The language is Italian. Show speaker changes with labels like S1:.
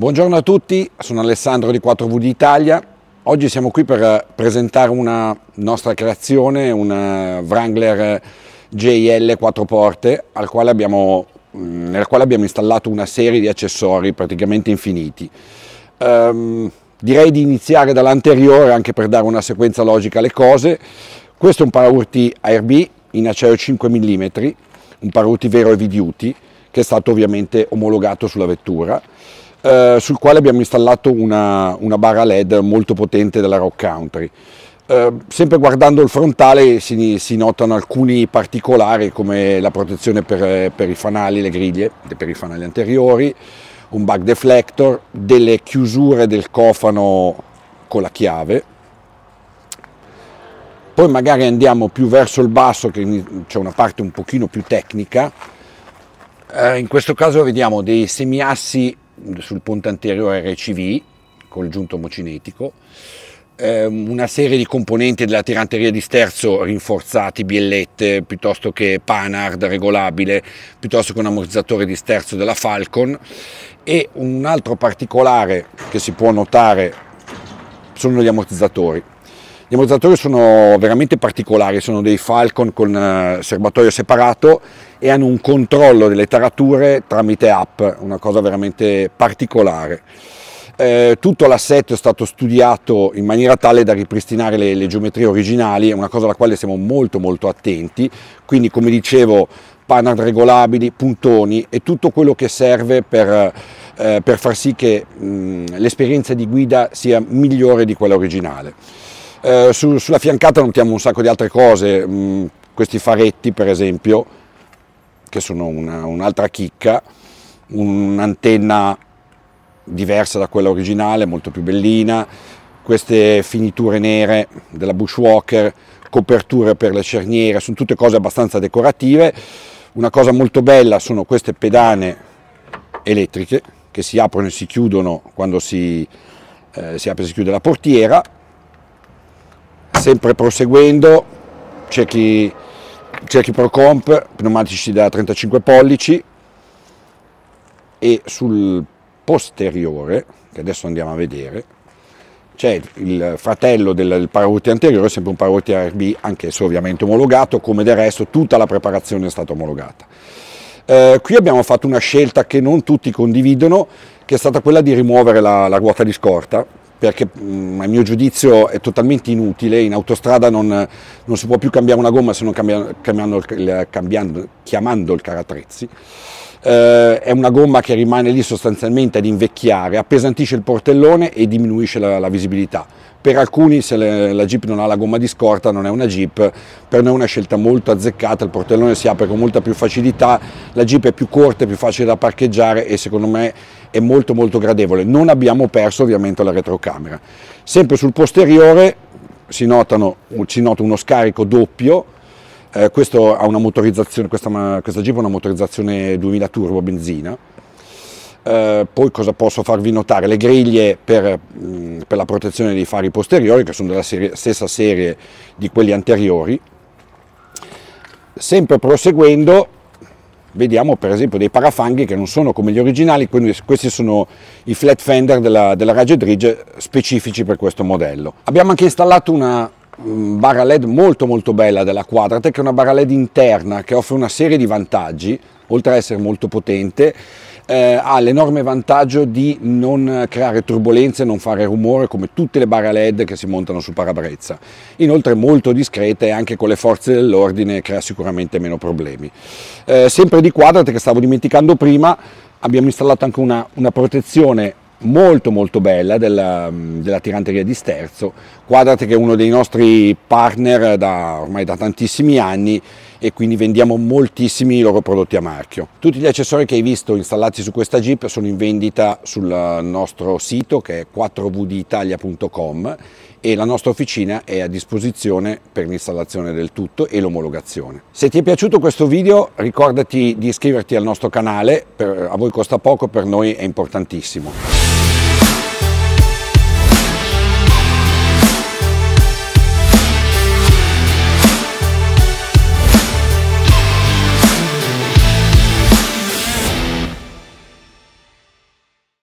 S1: Buongiorno a tutti, sono Alessandro di 4 vd Italia. Oggi siamo qui per eh, presentare una nostra creazione, una eh, Wrangler JL 4 porte, quale abbiamo, mm, nella quale abbiamo installato una serie di accessori praticamente infiniti. Um, direi di iniziare dall'anteriore anche per dare una sequenza logica alle cose. Questo è un paraurti ARB in acciaio 5 mm, un paraurti vero e viduti, che è stato ovviamente omologato sulla vettura eh, sul quale abbiamo installato una, una barra LED molto potente della Rock Country. Eh, sempre guardando il frontale si, si, notano alcuni particolari come la protezione per, per i fanali, le griglie, per i fanali anteriori, un bug deflector, delle chiusure del cofano con la chiave, poi magari andiamo più verso il basso che c'è una parte un pochino più tecnica eh, in questo caso vediamo dei semiassi sul ponte anteriore RCV col giunto omocinetico, eh, una serie di componenti della tiranteria di sterzo rinforzati, biellette piuttosto che panard regolabile, piuttosto che un ammortizzatore di sterzo della Falcon e un altro particolare che si può notare sono gli ammortizzatori gli ammortizzatori sono veramente particolari, sono dei Falcon con eh, serbatoio separato e hanno un controllo delle tarature tramite app, una cosa veramente particolare. Eh, tutto l'assetto è stato studiato in maniera tale da ripristinare le, le geometrie originali, è una cosa alla quale siamo molto molto attenti, quindi come dicevo panard regolabili, puntoni e tutto quello che serve per, eh, per far sì che mm, l'esperienza di guida sia migliore di quella originale. Eh, su, sulla fiancata notiamo un sacco di altre cose, mh, mm, questi faretti per esempio, che sono un'altra chicca, un'antenna diversa da quella originale, molto più bellina, queste finiture nere della Bushwalker, coperture per le cerniere, sono tutte cose abbastanza decorative. Una cosa molto bella sono queste pedane elettriche che si aprono e si chiudono quando si, eh, si apre e si chiude la portiera Sempre proseguendo, cerchi, cerchi Pro Comp, pneumatici da 35 pollici e sul posteriore, che adesso andiamo a vedere, c'è il fratello del, del paraurti anteriore, sempre un paraurti RB, anch'esso ovviamente omologato, come del resto tutta la preparazione è stata omologata. Eh, qui abbiamo fatto una scelta che non tutti condividono, che è stata quella di rimuovere la, la ruota di scorta, perché mm, a mio giudizio è totalmente inutile, in autostrada non, non si può più cambiare una gomma se non cambia, cambiando, cambiando, chiamando il caratrezzi. Eh, è una gomma che rimane lì sostanzialmente ad invecchiare, appesantisce il portellone e diminuisce la, la visibilità per alcuni se le, la Jeep non ha la gomma di scorta non è una Jeep, per noi è una scelta molto azzeccata, il portellone si apre con molta più facilità, la Jeep è più corta, è più facile da parcheggiare e secondo me è molto molto gradevole. Non abbiamo perso ovviamente la retrocamera. Sempre sul posteriore si, notano, si nota uno scarico doppio, eh, questa, questa, questa Jeep ha una motorizzazione 2000 turbo benzina, eh, poi cosa posso farvi notare? Le griglie per, mm, per la protezione dei fari posteriori, che sono della serie, stessa serie di quelli anteriori. Sempre proseguendo, vediamo per esempio dei parafanghi che non sono come gli originali, quindi questi sono i flat fender della, della Ragged Ridge specifici per questo modello. Abbiamo anche installato una mm, barra LED molto molto bella della Quadratec, è una barra LED interna che offre una serie di vantaggi, oltre ad essere molto potente, eh, ha l'enorme vantaggio di non creare turbolenze, non fare rumore come tutte le barre LED che si montano su parabrezza. Inoltre molto discreta e anche con le forze dell'ordine crea sicuramente meno problemi. Eh, sempre di Quadrat che stavo dimenticando prima, abbiamo installato anche una, una protezione molto molto bella della, della tiranteria di sterzo, Quadrat che è uno dei nostri partner da, ormai da tantissimi anni e quindi vendiamo moltissimi loro prodotti a marchio. Tutti gli accessori che hai visto installati su questa Jeep sono in vendita sul nostro sito che è 4vditalia.com e la nostra officina è a disposizione per l'installazione del tutto e l'omologazione. Se ti è piaciuto questo video ricordati di iscriverti al nostro canale, per, a voi costa poco, per noi è importantissimo.